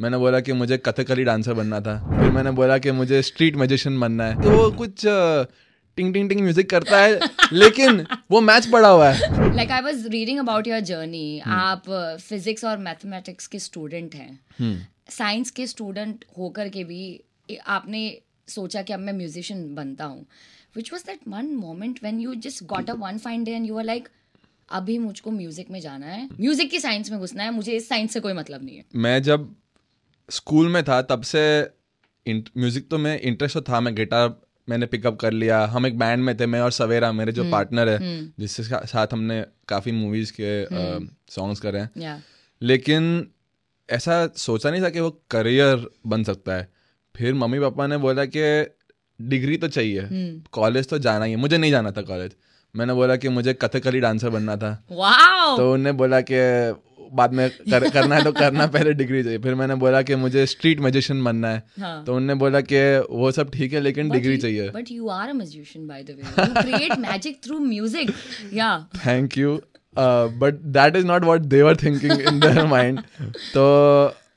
मैंने बोला कि मुझे कथकली डांसर बनना था फिर मैंने बोला कि मुझे स्ट्रीट मैजिशियन बनना है तो वो कुछ टिंग टिंग टिंग म्यूजिक करता है लेकिन वो मैच पड़ा हुआ है like I was reading about your journey आप फिजिक्स और मैथमेटिक्स के स्टूडेंट हैं साइंस हम्म। के स्टूडेंट होकर के भी आपने सोचा कि अब मैं म्यूजिशियन बनता हूँ which was that one moment when you just got a one fine day and you are like अभी मुझको म्यूजिक में जाना है म्यूजिक की साइंस में घुसना है मुझे इस साइंस से कोई मतलब नहीं है मैं जब स्कूल में था तब से म्यूज़िक तो मैं इंटरेस्ट तो था मैं गिटार मैंने पिकअप कर लिया हम एक बैंड में थे मैं और सवेरा मेरे जो पार्टनर हम्म, है हम्म। जिसके साथ हमने काफ़ी मूवीज़ के सॉन्ग्स हम्म। करे हैं लेकिन ऐसा सोचा नहीं था कि वो करियर बन सकता है फिर मम्मी पापा ने बोला कि डिग्री तो चाहिए कॉलेज तो जाना ही है मुझे नहीं जाना था कॉलेज मैंने बोला कि मुझे कथकली डांसर बनना था तो उन्हें बोला कि बाद में कर, करना है तो करना पहले डिग्री चाहिए फिर मैंने बोला कि मुझे स्ट्रीट मजिशियन बनना है हाँ. तो उनने बोला कि वो सब ठीक है लेकिन डिग्री चाहिए but you are a magician by the way you create magic through music yeah thank you but that is not what they were thinking in their mind तो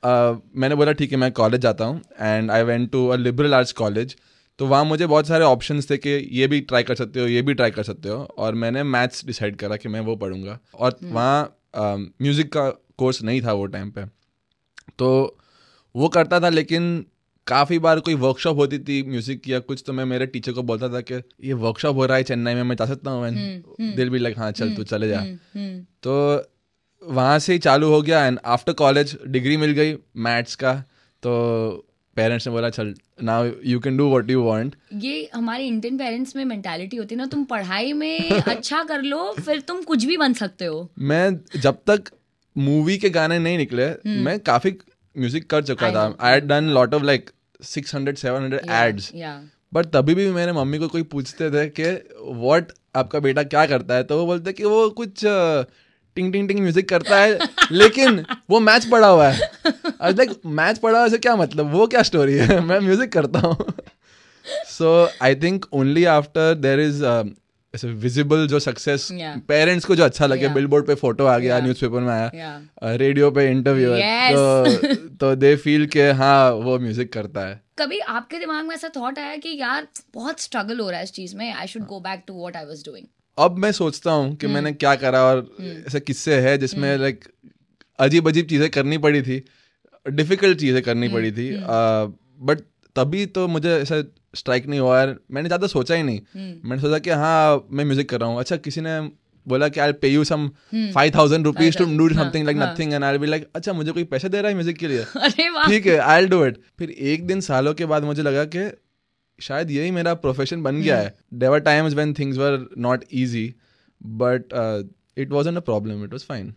uh, मैंने बोला ठीक है मैं कॉलेज जाता हूँ and I went to a liberal arts college तो वहाँ मुझे बहुत सारे ऑप्शंस थे कि ये भी ट्राई कर सकते हो ये भी ट्राई कर सकते हो और मैंने मैथ्स डिसाइड करा कि मैं वो पढ़ूंगा और hmm. वहाँ म्यूज़िक um, का कोर्स नहीं था वो टाइम पे तो वो करता था लेकिन काफ़ी बार कोई वर्कशॉप होती थी म्यूज़िक की या कुछ तो मैं मेरे टीचर को बोलता था कि ये वर्कशॉप हो रहा है चेन्नई में मैं जा सकता हूँ एंड दिल भी लग हाँ चल तू हम्म, चले जा हम्म, हम्म। तो वहाँ से ही चालू हो गया एंड आफ्टर कॉलेज डिग्री मिल गई मैथ्स का तो पेरेंट्स ने बोला चल now you can do what you want ये हमारे इंडियन पेरेंट्स में मेंटालिटी होती है ना तुम पढ़ाई में अच्छा कर लो फिर तुम कुछ भी बन सकते हो मैं जब तक मूवी के गाने नहीं निकले hmm. मैं काफी म्यूजिक कर चुका था I had done lot of like 600 700 ads but तभी भी मेरे मम्मी को कोई पूछते थे कि व्हाट आपका बेटा क्या करता है तो वो बोलते कि वो कुछ टिंग टिंग टिंग म्यूजिक करता है लेकिन वो मैच पड़ा हुआ है आज लाइक मैच पढ़ा से क्या मतलब वो क्या स्टोरी है मैं म्यूजिक करता हूँ so I think only after there is ऐसे विजिबल जो सक्सेस पेरेंट्स को जो अच्छा लगे बिल बोर्ड पे फोटो आ गया न्यूज पेपर में आया रेडियो uh, पे इंटरव्यू तो दे फील के हाँ वो म्यूजिक करता है कभी आपके दिमाग में ऐसा थॉट आया कि यार बहुत स्ट्रगल हो रहा है इस चीज में I should go back to what I was doing अब मैं सोचता हूँ कि hmm. मैंने क्या करा और hmm. ऐसे किस्से है जिसमें लाइक hmm. अजीब अजीब चीजें करनी पड़ी थी डिफ़िकल्ट चीज़ें करनी हम्म, पड़ी थी बट हम्म। तभी तो मुझे ऐसा स्ट्राइक नहीं हुआ यार मैंने ज़्यादा सोचा ही नहीं हम्म। मैंने सोचा कि हाँ मैं म्यूज़िक कर रहा हूँ अच्छा किसी ने बोला कि I pay you some five thousand rupees to do something like nothing and I be like अच्छा मुझे कोई पैसे दे रहा है म्यूजिक के लिए ठीक है आई डू इट फिर एक दिन सालों के बाद मुझे लगा कि शायद यही मेरा प्रोफेशन बन गया है there were times when things were not easy but it was a problem it was fine